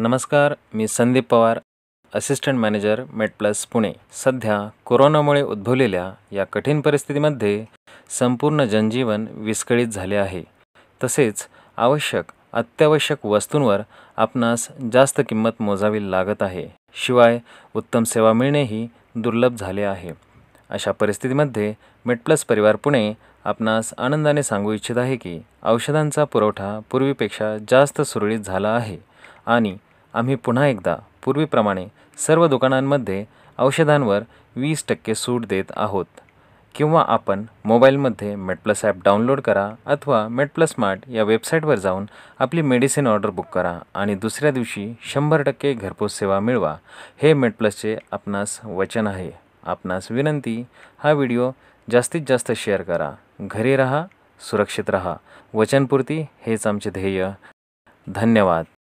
नमस्कार मी Sandeep Pawar assistant manager Metplus Pune सध्या कोरोनामुळे उद्भवलेल्या या कठीण परिस्थितीमध्ये संपूर्ण जनजीवन विस्कळीत झाले आहे तसेच आवश्यक अत्यावश्यक वस्तूंवर आपणास जास्त किंमत मोजावी लागत आहे शिवाय उत्तम सेवा मिळणेही दुर्लभ झाले आहे अशा परिस्थितीमध्ये मेटप्लस परिवार पुणे आपणास आनंदाने सांगू इच्छित आहे की औषधांचा पुरवठा पूर्वीपेक्षा जास्त सुरळीत झाला आहे आणि आम्ही पुन्हा एकदा पूर्वीप्रमाणे सर्व दुकानांमध्ये औषधांवर वीस टक्के सूट देत आहोत किंवा आपण मोबाईलमध्ये मेटप्लस ॲप डाउनलोड करा अथवा मेटप्लस मार्ट या वेबसाईटवर जाऊन आपली मेडिसिन ऑर्डर बुक करा आणि दुसऱ्या दिवशी शंभर टक्के घरपोच सेवा मिळवा हे मेटप्लसचे आपणास वचन आहे आपणास विनंती हा व्हिडिओ जास्तीत जास्त शेअर करा घरी रहा सुरक्षित रहा वचनपूर्ती हेच आमचे ध्येय धन्यवाद